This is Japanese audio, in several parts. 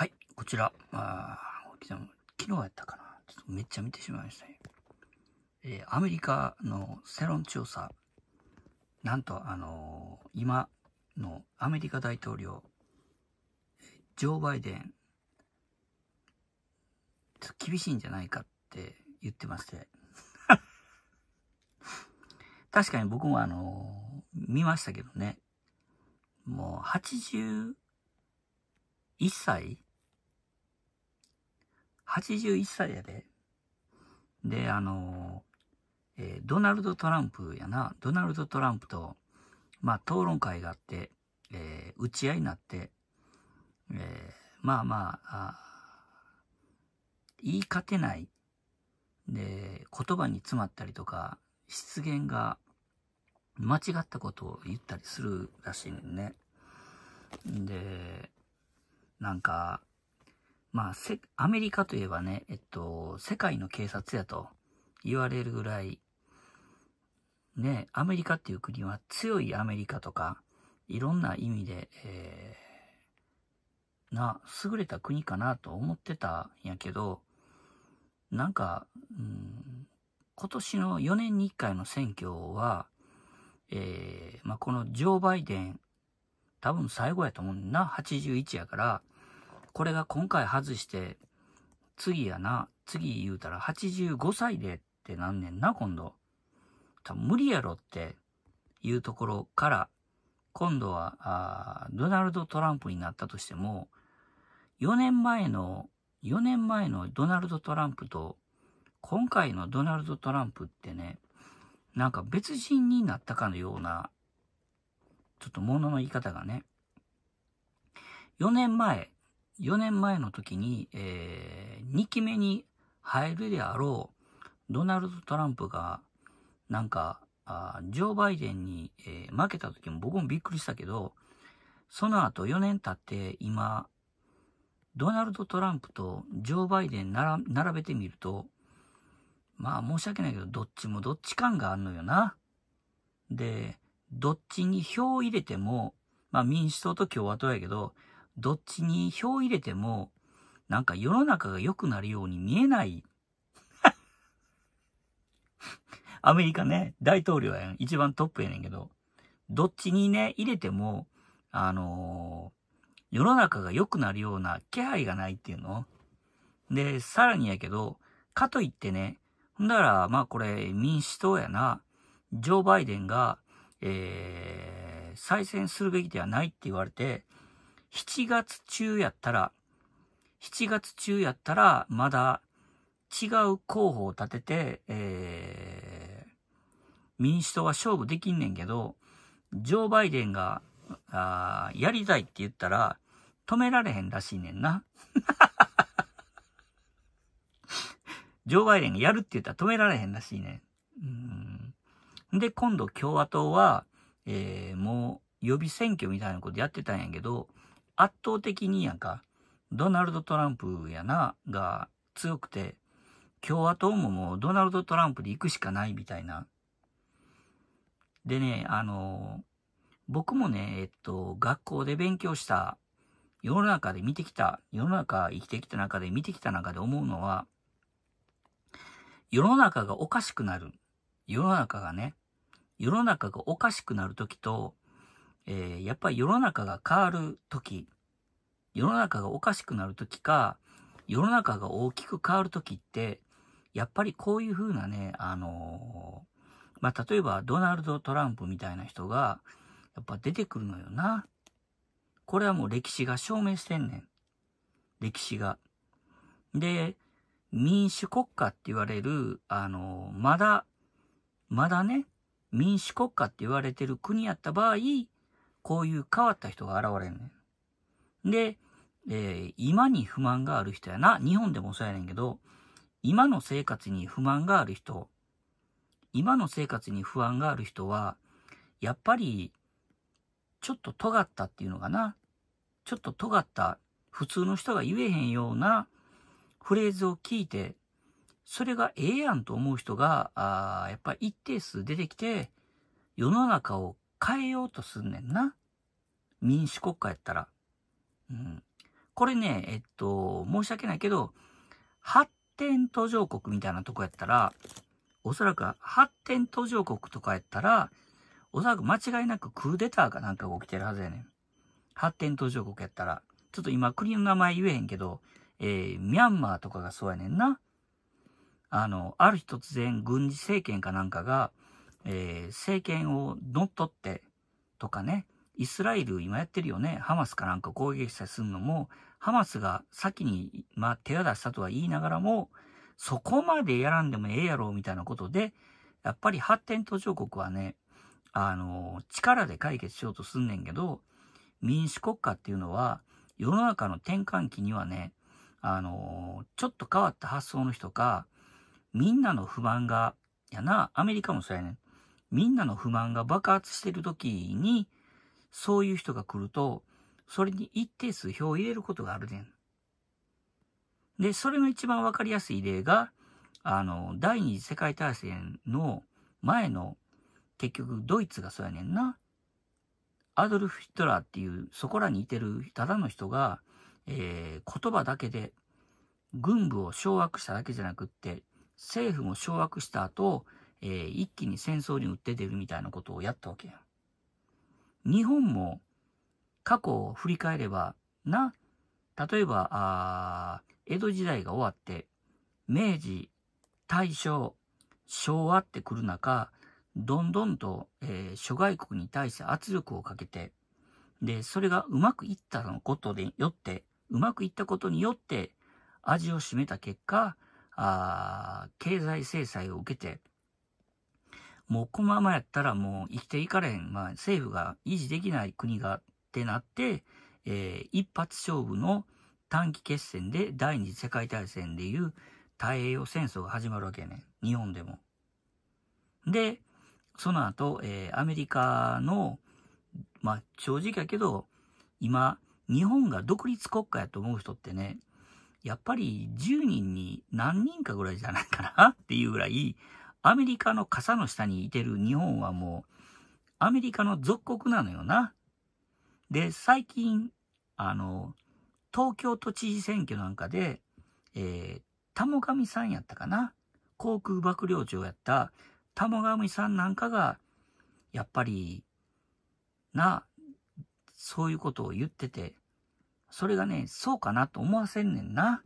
はい、こちら、あ昨日やったかな。ちょっとめっちゃ見てしまいましたね。えー、アメリカの世論調査。なんと、あのー、今のアメリカ大統領、ジョー・バイデン、厳しいんじゃないかって言ってまして。確かに僕もあのー、見ましたけどね。もう81歳81歳やで。で、あの、えー、ドナルド・トランプやな、ドナルド・トランプと、まあ、討論会があって、えー、打ち合いになって、えー、まあまあ言い勝てない、で、言葉に詰まったりとか、失言が間違ったことを言ったりするらしいね。で、なんか、まあ、せ、アメリカといえばね、えっと、世界の警察やと言われるぐらい、ね、アメリカっていう国は強いアメリカとか、いろんな意味で、えー、な、優れた国かなと思ってたんやけど、なんか、うん、今年の4年に1回の選挙は、えー、まあ、このジョー・バイデン、多分最後やと思うんな、81やから、これが今回外して、次やな、次言うたら85歳でってなんねんな、今度。多分無理やろっていうところから、今度は、あドナルド・トランプになったとしても、4年前の、4年前のドナルド・トランプと、今回のドナルド・トランプってね、なんか別人になったかのような、ちょっと物の言い方がね。4年前、4年前の時に、えー、2期目に入るであろうドナルド・トランプが、なんか、あジョー・バイデンに、えー、負けた時も僕もびっくりしたけど、その後4年経って今、ドナルド・トランプとジョー・バイデン並べてみると、まあ申し訳ないけど、どっちもどっち感があんのよな。で、どっちに票を入れても、まあ民主党と共和党やけど、どっちに票入れても、なんか世の中が良くなるように見えない。アメリカね、大統領やん。一番トップやねんけど、どっちにね、入れても、あのー、世の中が良くなるような気配がないっていうの。で、さらにやけど、かといってね、ほんだら、まあこれ民主党やな、ジョー・バイデンが、えー、再選するべきではないって言われて、7月中やったら、7月中やったら、まだ違う候補を立てて、えー、民主党は勝負できんねんけど、ジョー・バイデンが、あやりたいって言ったら、止められへんらしいねんな。ジョー・バイデンがやるって言ったら止められへんらしいねん。うんで、今度共和党は、えー、もう予備選挙みたいなことやってたんやけど、圧倒的にやんか、ドナルド・トランプやな、が強くて、共和党ももうドナルド・トランプで行くしかないみたいな。でね、あの、僕もね、えっと、学校で勉強した、世の中で見てきた、世の中生きてきた中で見てきた中で思うのは、世の中がおかしくなる。世の中がね、世の中がおかしくなるときと、えー、やっぱり世の中が変わる時、世の中がおかしくなる時か、世の中が大きく変わる時って、やっぱりこういうふうなね、あのー、まあ、例えばドナルド・トランプみたいな人が、やっぱ出てくるのよな。これはもう歴史が証明してんねん。歴史が。で、民主国家って言われる、あのー、まだ、まだね、民主国家って言われてる国やった場合、こういう変わった人が現れんねん。で、えー、今に不満がある人やな。日本でもそうやねんけど、今の生活に不満がある人、今の生活に不安がある人は、やっぱり、ちょっと尖ったっていうのかな。ちょっと尖った、普通の人が言えへんようなフレーズを聞いて、それがええやんと思う人が、あやっぱり一定数出てきて、世の中を変えようとすんねんな。民主国家やったら。うん。これね、えっと、申し訳ないけど、発展途上国みたいなとこやったら、おそらく発展途上国とかやったら、おそらく間違いなくクーデターかなんかが起きてるはずやねん。発展途上国やったら。ちょっと今国の名前言えへんけど、えー、ミャンマーとかがそうやねんな。あの、ある日突然軍事政権かなんかが、えー、政権を乗っ取ってとかね、イスラエル今やってるよね、ハマスかなんか攻撃したりするのも、ハマスが先に、まあ、手を出したとは言いながらも、そこまでやらんでもええやろみたいなことで、やっぱり発展途上国はね、あの、力で解決しようとすんねんけど、民主国家っていうのは、世の中の転換期にはね、あの、ちょっと変わった発想の人か、みんなの不満が、やな、アメリカもそうやねん。みんなの不満が爆発してる時に、そういう人が来ると、それに一定数票を入れることがあるねん。で、それの一番わかりやすい例が、あの、第二次世界大戦の前の、結局ドイツがそうやねんな。アドルフ・ヒトラーっていう、そこらにいてるただの人が、えー、言葉だけで、軍部を掌握しただけじゃなくって、政府も掌握した後、えー、一気に戦争に打って出るみたいなことをやったわけや日本も過去を振り返れば、な、例えば、あ江戸時代が終わって、明治、大正、昭和って来る中、どんどんと、えー、諸外国に対して圧力をかけて、で、それがうまくいったのことでよって、うまくいったことによって、味を占めた結果、あ経済制裁を受けて、もうこのままやったらもう生きていかれん、まあ、政府が維持できない国がってなって、えー、一発勝負の短期決戦で第二次世界大戦でいう太平洋戦争が始まるわけやねん。日本でも。で、その後、えー、アメリカの、まあ、正直やけど、今、日本が独立国家やと思う人ってね、やっぱり10人に何人かぐらいじゃないかなっていうぐらい、アメリカの傘の下にいてる日本はもう、アメリカの属国なのよな。で、最近、あの、東京都知事選挙なんかで、えー、田母神さんやったかな航空幕僚長やった田母神さんなんかが、やっぱり、な、そういうことを言ってて、それがね、そうかなと思わせんねんな。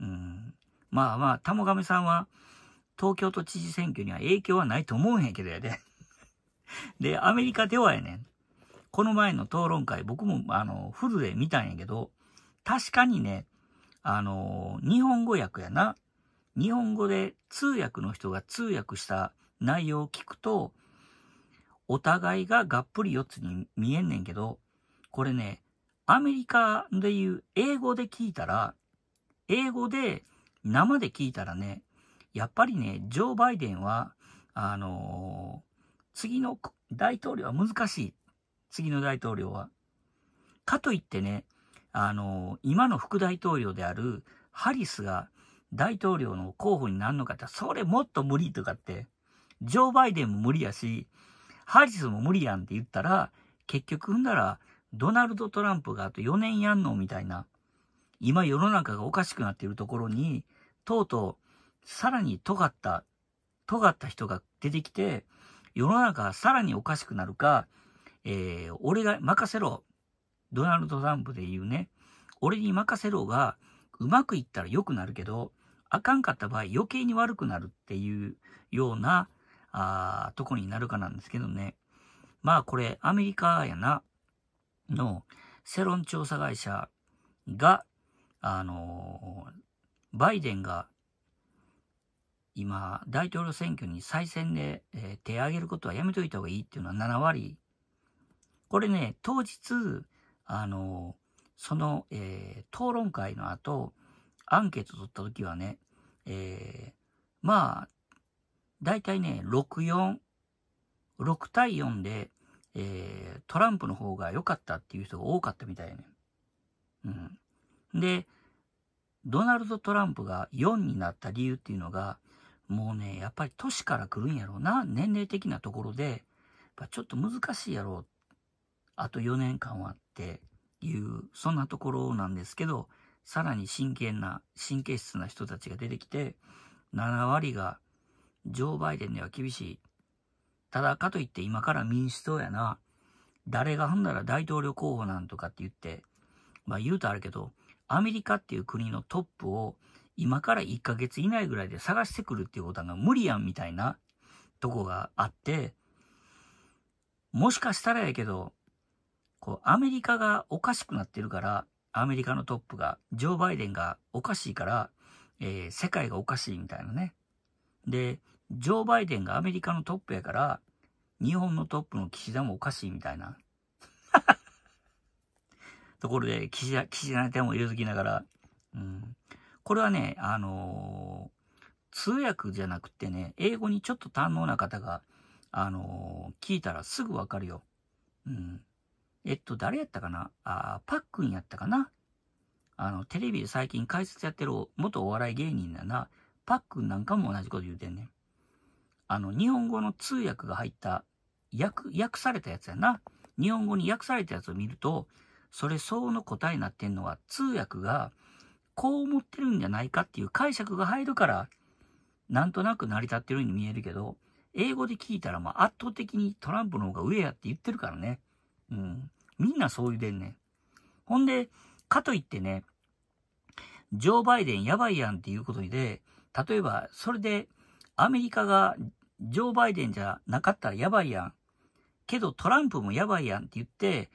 うん。まあまあ、田母神さんは、東京都知事選挙には影響はないと思うんやけどやで。で、アメリカではやねん。この前の討論会、僕も、あの、フルで見たんやけど、確かにね、あの、日本語訳やな。日本語で通訳の人が通訳した内容を聞くと、お互いががっぷり四つに見えんねんけど、これね、アメリカでいう英語で聞いたら、英語で生で聞いたらね、やっぱりね、ジョー・バイデンは、あのー、次の大統領は難しい。次の大統領は。かといってね、あのー、今の副大統領であるハリスが大統領の候補になるのかって、それもっと無理とかって、ジョー・バイデンも無理やし、ハリスも無理やんって言ったら、結局踏んだら、ドナルド・トランプがあと4年やんのみたいな、今世の中がおかしくなっているところに、とうとうさらに尖った、尖った人が出てきて、世の中さらにおかしくなるか、えー、俺が任せろ。ドナルド・トランプで言うね、俺に任せろが、うまくいったら良くなるけど、あかんかった場合余計に悪くなるっていうような、あとこになるかなんですけどね。まあこれアメリカやな、の世論調査会社が、あのー、バイデンが今、大統領選挙に再選で、えー、手を挙げることはやめといた方がいいっていうのは7割。これね、当日、あの、その、えー、討論会の後、アンケート取った時はね、えー、まあ、大体ね、6、4、6対4で、えー、トランプの方が良かったっていう人が多かったみたいね。うん。で、ドナルド・トランプが4になった理由っていうのが、もうね、やっぱり年から来るんやろうな、年齢的なところで、ちょっと難しいやろう。あと4年間はっていう、そんなところなんですけど、さらに真剣な、神経質な人たちが出てきて、7割が、ジョー・バイデンでは厳しい。ただかといって今から民主党やな、誰がほんだら大統領候補なんとかって言って、まあ言うとあるけど、アメリカっていう国のトップを今から1ヶ月以内ぐらいで探してくるっていうことが無理やんみたいなとこがあって、もしかしたらやけど、こう、アメリカがおかしくなってるから、アメリカのトップが、ジョー・バイデンがおかしいから、えー、世界がおかしいみたいなね。で、ジョー・バイデンがアメリカのトップやから、日本のトップの岸田もおかしいみたいな。ところで、岸田、岸田のタも言うときながら、うん、これはね、あのー、通訳じゃなくてね、英語にちょっと堪能な方が、あのー、聞いたらすぐわかるよ。うん。えっと、誰やったかなあパックンやったかなあの、テレビで最近解説やってる元お笑い芸人だな、パックンなんかも同じこと言うてんねん。あの、日本語の通訳が入った、訳、訳されたやつやな。日本語に訳されたやつを見ると、それ相応の答えになってんのは、通訳が、こう思ってるんじゃないかっていう解釈が入るから、なんとなく成り立ってるように見えるけど、英語で聞いたら、まあ、圧倒的にトランプの方が上やって言ってるからね。うん。みんなそう言うでんねん。ほんで、かといってね、ジョー・バイデンやばいやんっていうことで、例えば、それで、アメリカがジョー・バイデンじゃなかったらやばいやん。けどトランプもやばいやんって言って、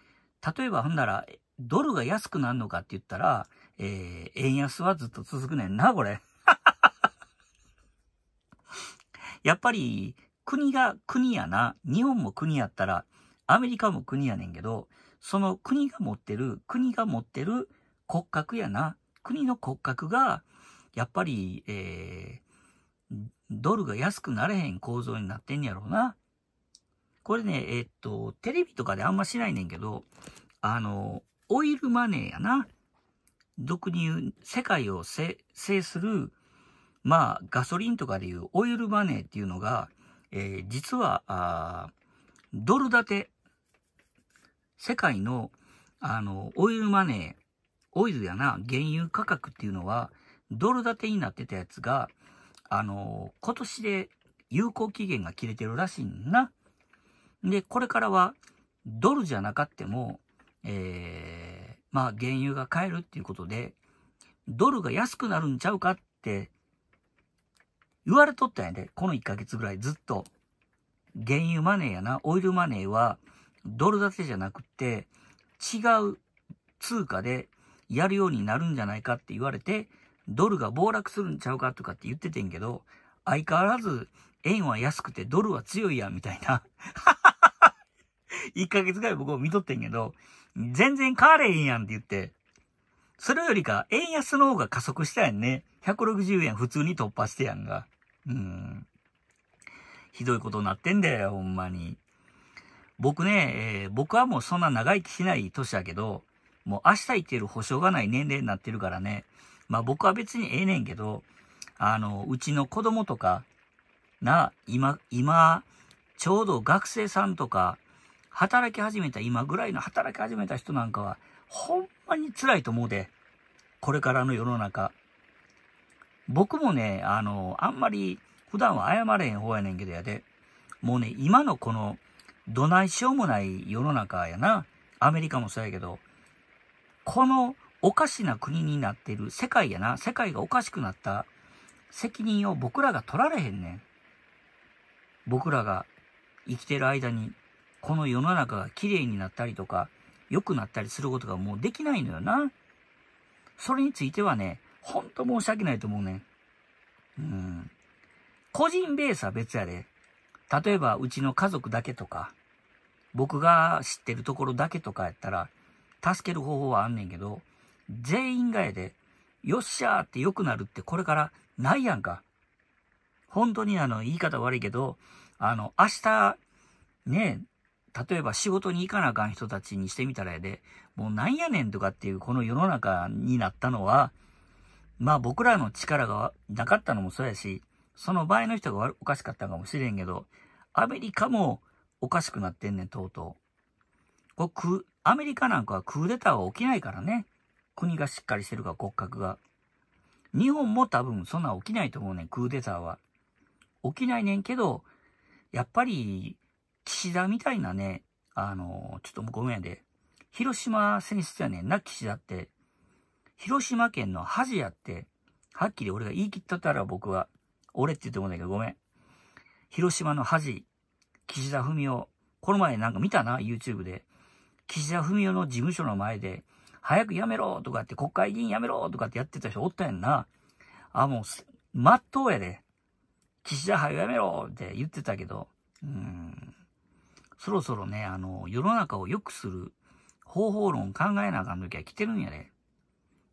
例えばほんなら、ドルが安くなるのかって言ったら、えー、円安はずっと続くねんな、これ。やっぱり、国が国やな、日本も国やったら、アメリカも国やねんけど、その国が持ってる、国が持ってる骨格やな、国の骨格が、やっぱり、えー、ドルが安くなれへん構造になってんやろうな。これね、えー、っと、テレビとかであんましないねんけど、あの、オイルマネーやな。俗に言う世界を制する、まあ、ガソリンとかでいうオイルマネーっていうのが、えー、実はドル建て、世界の、あの、オイルマネー、オイルやな、原油価格っていうのは、ドル建てになってたやつが、あの、今年で有効期限が切れてるらしいんな。で、これからは、ドルじゃなかっても、えーまあ、原油が買えるっていうことで、ドルが安くなるんちゃうかって言われとったんやで、この1ヶ月ぐらいずっと。原油マネーやな、オイルマネーは、ドル建てじゃなくて、違う通貨でやるようになるんじゃないかって言われて、ドルが暴落するんちゃうかとかって言っててんけど、相変わらず円は安くてドルは強いやみたいな1 ヶ月ぐらい僕も見とってんけど、全然変われへんやんって言って、それよりか、円安の方が加速したやんね。160円普通に突破してやんが。うん。ひどいことになってんだよ、ほんまに。僕ね、えー、僕はもうそんな長生きしない年やけど、もう明日生きてる保証がない年齢になってるからね。まあ僕は別にええねんけど、あの、うちの子供とか、な、今、今、ちょうど学生さんとか、働き始めた今ぐらいの働き始めた人なんかは、ほんまに辛いと思うで、これからの世の中。僕もね、あの、あんまり普段は謝れへん方やねんけどやで、もうね、今のこの、どないしようもない世の中やな。アメリカもそうやけど、このおかしな国になってる世界やな。世界がおかしくなった責任を僕らが取られへんねん。僕らが生きてる間にこの世の中が綺麗になったりとか、良くなったりすることがもうできないのよな。それについてはね、ほんと申し訳ないと思うね。うん。個人ベースは別やで。例えば、うちの家族だけとか、僕が知ってるところだけとかやったら、助ける方法はあんねんけど、全員がやで、よっしゃーって良くなるってこれからないやんか。本当にあの、言い方悪いけど、あの、明日、ね、例えば仕事に行かなあかん人たちにしてみたらやで、もうなんやねんとかっていうこの世の中になったのは、まあ僕らの力がなかったのもそうやし、その場合の人がおかしかったかもしれんけど、アメリカもおかしくなってんねん、とうとう。こアメリカなんかはクーデターは起きないからね。国がしっかりしてるから骨格が。日本も多分そんな起きないと思うねん、クーデターは。起きないねんけど、やっぱり岸田みたいなね、あの、ちょっとごめんやで、広島選出やねんな、岸田って。広島県の恥やって、はっきり俺が言い切ったったら僕は、俺って言ってもんだけどごめん。広島の恥、岸田文雄。この前なんか見たな、YouTube で。岸田文雄の事務所の前で、早く辞めろとかって、国会議員辞めろとかってやってた人おったやんな。あ、もう、まっとうやで。岸田早く辞めろって言ってたけど、うん。そろそろね、あの、世の中を良くする方法論考えなあかん時は来てるんやで。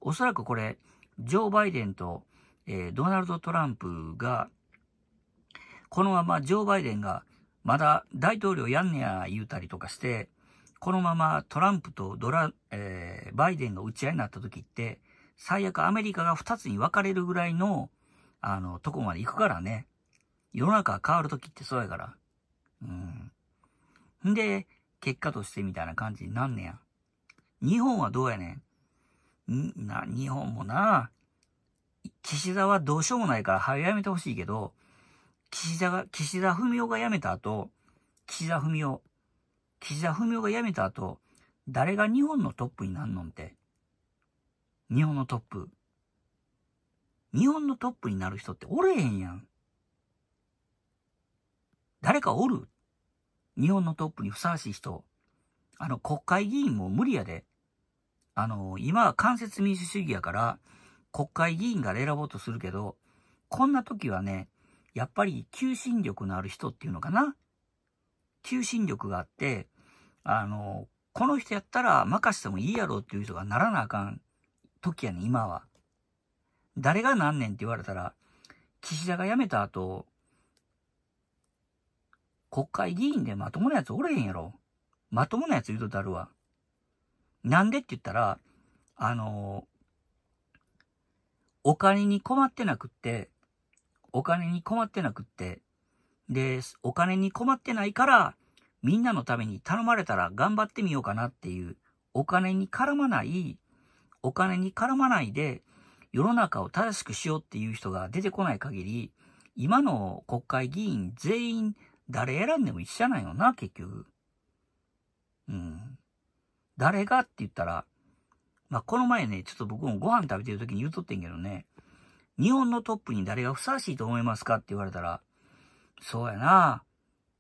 おそらくこれ、ジョー・バイデンと、えー、ドナルド・トランプが、このままジョー・バイデンが、まだ大統領やんねや言うたりとかして、このままトランプとドラ、えー、バイデンが打ち合いになった時って、最悪アメリカが2つに分かれるぐらいの、あの、とこまで行くからね。世の中が変わる時ってそうやから。うん。んで、結果としてみたいな感じになんねや。日本はどうやねん。んな、日本もな、岸田はどうしようもないから早やめてほしいけど、岸田が、岸田文雄が辞めた後、岸田文雄、岸田文雄が辞めた後、誰が日本のトップになんのんて。日本のトップ。日本のトップになる人っておれへんやん。誰かおる日本のトップにふさわしい人、あの、国会議員も無理やで。あの、今は間接民主主義やから、国会議員が選ぼうとするけど、こんな時はね、やっぱり求心力のある人っていうのかな。求心力があって、あの、この人やったら任してもいいやろうっていう人がならなあかん時やね、今は。誰が何年って言われたら、岸田が辞めた後、国会議員でまともなやつおれへんやろ。まともなやつ言うとたるわ。なんでって言ったら、あのー、お金に困ってなくって、お金に困ってなくって、で、お金に困ってないから、みんなのために頼まれたら頑張ってみようかなっていう、お金に絡まない、お金に絡まないで、世の中を正しくしようっていう人が出てこない限り、今の国会議員全員誰選んでも一緒なんよな、結局。うん。誰がって言ったら、まあ、この前ね、ちょっと僕もご飯食べてる時に言うとってんけどね、日本のトップに誰がふさわしいと思いますかって言われたら、そうやな、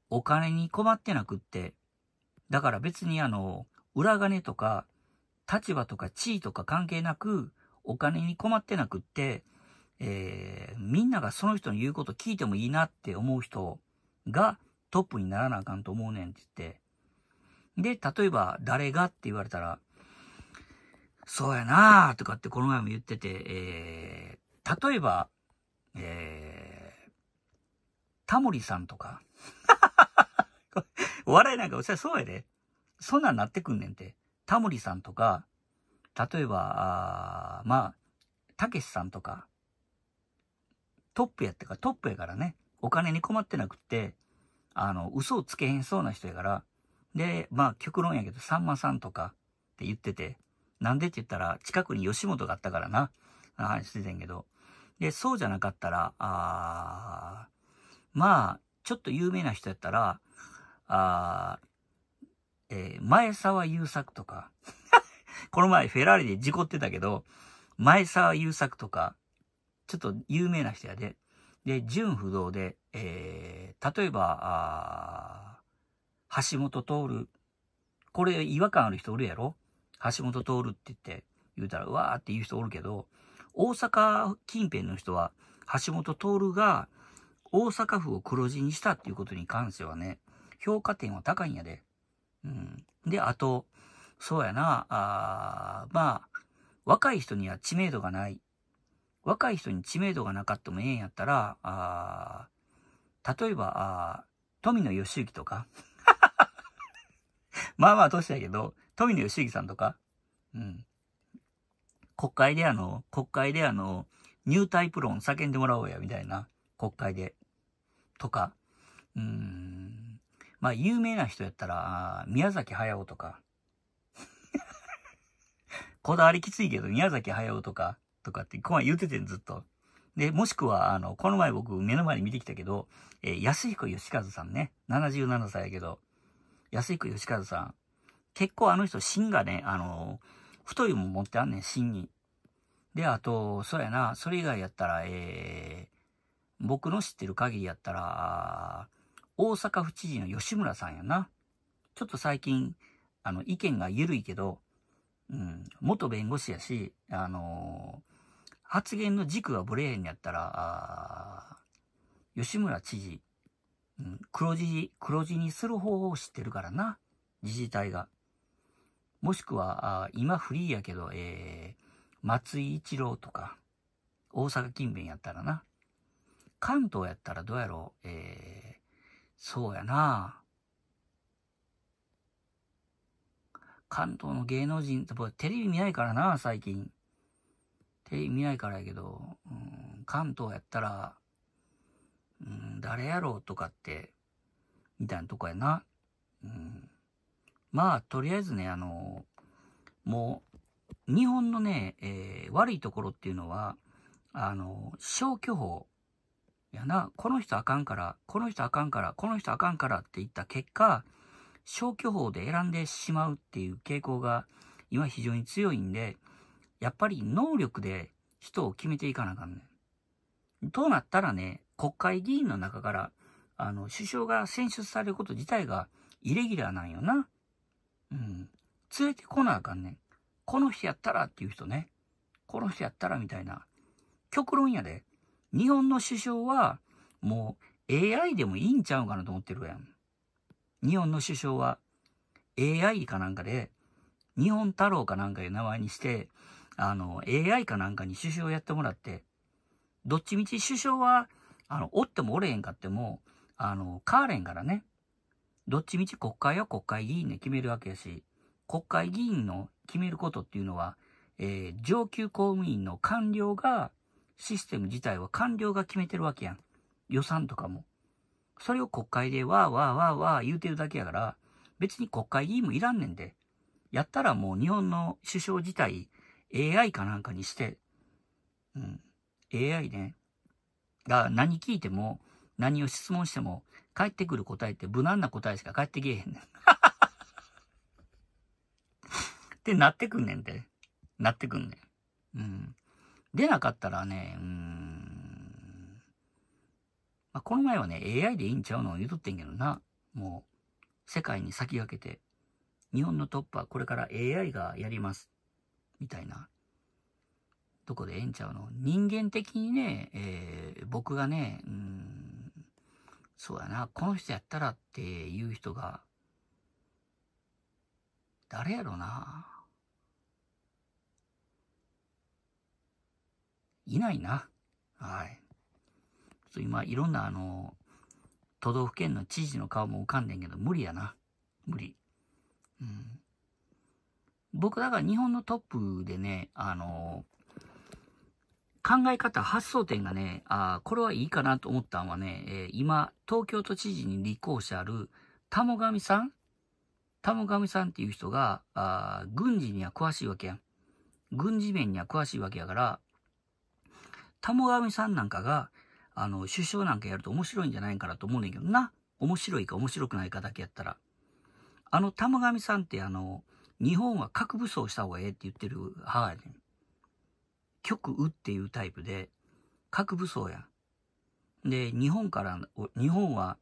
お金に困ってなくって、だから別にあの、裏金とか、立場とか地位とか関係なく、お金に困ってなくって、えー、みんながその人の言うこと聞いてもいいなって思う人がトップにならなあかんと思うねんって言って。で、例えば誰がって言われたら、そうやなあとかってこの前も言ってて、えー、例えば、えー、タモリさんとか。笑いなんかおっしゃそうやで。そんなんなってくんねんて。タモリさんとか、例えば、あまあ、たけしさんとか、トップやってか、トップやからね。お金に困ってなくって、あの、嘘をつけへんそうな人やから、で、まあ、極論やけど、さんまさんとかって言ってて、なんでって言ったら、近くに吉本があったからな、話しててんけど、で、そうじゃなかったら、あまあ、ちょっと有名な人やったら、あえー、前沢優作とか、この前フェラーリで事故ってたけど、前沢優作とか、ちょっと有名な人やで、で、純不動で、えー、例えば、あ橋本徹、これ違和感ある人おるやろ橋本徹って言って、言うたら、わーって言う人おるけど、大阪近辺の人は、橋本徹が大阪府を黒字にしたっていうことに関してはね、評価点は高いんやで。うん。で、あと、そうやな、あまあ、若い人には知名度がない。若い人に知名度がなかったもええんやったら、あ例えば、あ富野義行とか。まあまあ年いけど、富野義行さんとか。うん。国会であの、国会であの、ニュータイプ論叫んでもらおうや、みたいな。国会で。とか。うん。まあ、有名な人やったら、宮崎駿とか。こだわりきついけど、宮崎駿とか。とかって、こは言うててずっと。で、もしくは、あの、この前僕目の前に見てきたけど、えー、安彦義和さんね、77歳やけど、安彦義和さん、結構あの人芯がね、あの、太いもん持ってあんねん、芯に。で、あと、そうやな、それ以外やったら、えー、僕の知ってる限りやったら、大阪府知事の吉村さんやな。ちょっと最近、あの、意見が緩いけど、うん、元弁護士やし、あのー、発言の軸がブレーンやったら、吉村知事、うん、黒字、黒字にする方を知ってるからな、自治体が。もしくは、あ今フリーやけど、えー、松井一郎とか、大阪近辺やったらな。関東やったらどうやろう、えー、そうやな関東の芸能人っテレビ見ないからな、最近。テレビ見ないからやけど、うん、関東やったら、うん、誰やろうとかって、みたいなとこやな。うん、まあ、とりあえずね、あの、もう、日本のね、えー、悪いところっていうのは、あの、消去法。やな、この人あかんから、この人あかんから、この人あかんからって言った結果、消去法で選んでしまうっていう傾向が今非常に強いんで、やっぱり能力で人を決めていかなあかんねん。どうなったらね、国会議員の中から、あの、首相が選出されること自体がイレギュラーなんよな。うん。連れてこなあかんねん。この人やったらっていう人ね。この人やったらみたいな。極論やで。日本の首相は、もう AI でもいいんちゃうかなと思ってるやん。日本の首相は AI かなんかで、日本太郎かなんかいう名前にして、あの、AI かなんかに首相をやってもらって、どっちみち首相は、あの、おってもおれへんかっても、あの、変われんからね。どっちみち国会は国会議員で決めるわけやし、国会議員の決めることっていうのは、えー、上級公務員の官僚が、システム自体は官僚が決めてるわけやん。予算とかも。それを国会でわーわーわーわー言うてるだけやから、別に国会議員もいらんねんで。やったらもう日本の首相自体 AI かなんかにして、うん、AI ね、が何聞いても、何を質問しても、返ってくる答えって無難な答えしか返ってけえへんねん。ってなってくんねんで。なってくんねん。うん。出なかったらね、うん、まあ、この前はね、AI でいいんちゃうのを言うとってんけどな。もう、世界に先駆けて、日本のトップはこれから AI がやります。みたいな。どこでええんちゃうの人間的にね、えー、僕がね、うん、そうやな、この人やったらっていう人が、誰やろな。いないな。はい。今、いろんなあの、都道府県の知事の顔も浮かんでんけど、無理やな。無理。うん。僕、だから日本のトップでね、あの、考え方、発想点がね、あこれはいいかなと思ったんはね、えー、今、東京都知事に立候補者ある、田母神さん田母神さんっていう人が、あ軍事には詳しいわけやん。軍事面には詳しいわけやから、田母神さんなんかが、あの、首相なんかやると面白いんじゃないかなと思うねんけどな。面白いか面白くないかだけやったら。あの、玉上さんってあの、日本は核武装した方がええって言ってる母やねん。極右っていうタイプで、核武装やん。で、日本から、日本は、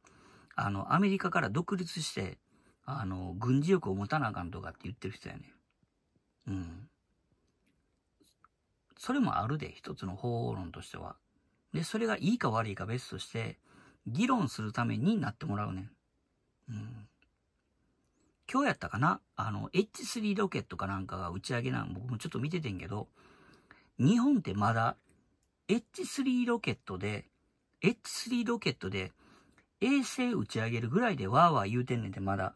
あの、アメリカから独立して、あの、軍事力を持たなあかんとかって言ってる人やねん。うん。それもあるで、一つの方法論としては。で、それがいいか悪いか別として、議論するためになってもらうねん。うん。今日やったかなあの、H3 ロケットかなんかが打ち上げなん、僕もちょっと見ててんけど、日本ってまだ、H3 ロケットで、H3 ロケットで、衛星打ち上げるぐらいでわーわー言うてんねんて、まだ。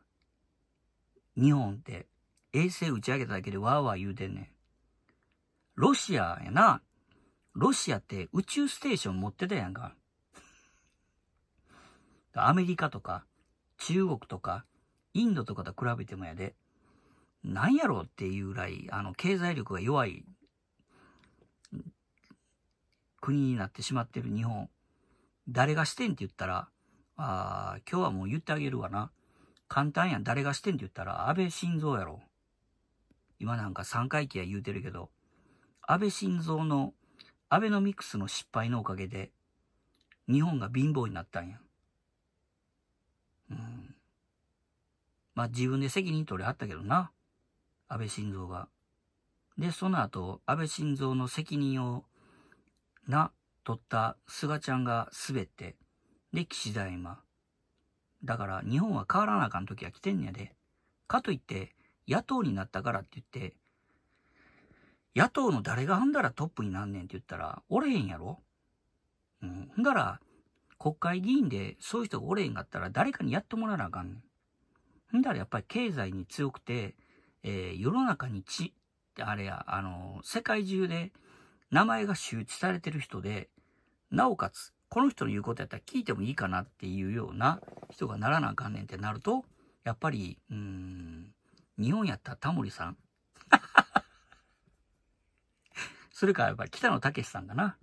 日本って、衛星打ち上げただけでわーわー言うてんねん。ロシアやな。ロシアって宇宙ステーション持ってたやんか。アメリカとか、中国とか、インドとかと比べてもやで、なんやろうっていうぐらい、あの、経済力が弱い国になってしまってる日本。誰がしてんって言ったら、ああ、今日はもう言ってあげるわな。簡単やん。誰がしてんって言ったら、安倍晋三やろ。今なんか三回忌は言うてるけど、安倍晋三のアベノミクスの失敗のおかげで、日本が貧乏になったんや。うん。まあ自分で責任取りはったけどな。安倍晋三が。で、その後、安倍晋三の責任を、な、取った菅ちゃんが滑って、で、岸田今。だから、日本は変わらなあかん時は来てんやで。かといって、野党になったからって言って、野党の誰があんだらトップになんねんって言ったら、おれへんやろうん。ほんだら、国会議員でそういう人がおれへんかったら、誰かにやってもらわなあかんねん。ほんだらやっぱり経済に強くて、えー、世の中にち、あれや、あの世界中で名前が周知されてる人で、なおかつ、この人の言うことやったら聞いてもいいかなっていうような人がならなあかんねんってなると、やっぱり、うん、日本やったらタモリさんそれからやっぱり北野武さんがな、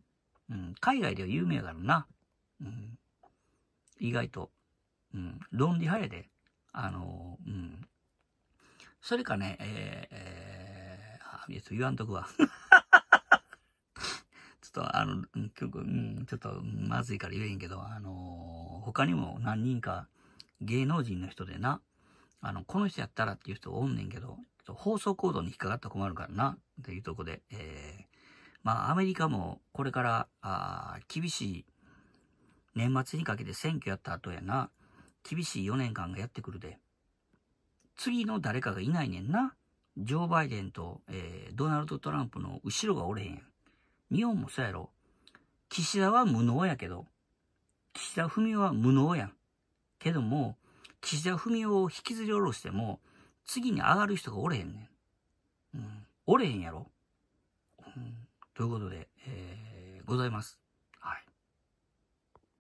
うん、海外では有名やからな、うん、意外と、うん、論理派やで、あの、うん。それかね、えー、えー、い言わんとくわ。ちょっと、あの、曲、うん、ちょっと、まずいから言えへんけど、あの、他にも何人か芸能人の人でな、あの、この人やったらっていう人おんねんけど、放送コードに引っかかったら困るからな、っていうとこで、えーまあ、アメリカもこれから、あ厳しい、年末にかけて選挙やった後やな、厳しい4年間がやってくるで、次の誰かがいないねんな。ジョー・バイデンと、えー、ドナルド・トランプの後ろがおれへん。日本もそうやろ。岸田は無能やけど、岸田文雄は無能やん。けども、岸田文雄を引きずり下ろしても、次に上がる人がおれへんねん。うん、おれへんやろ。うんということで、えー、ございます。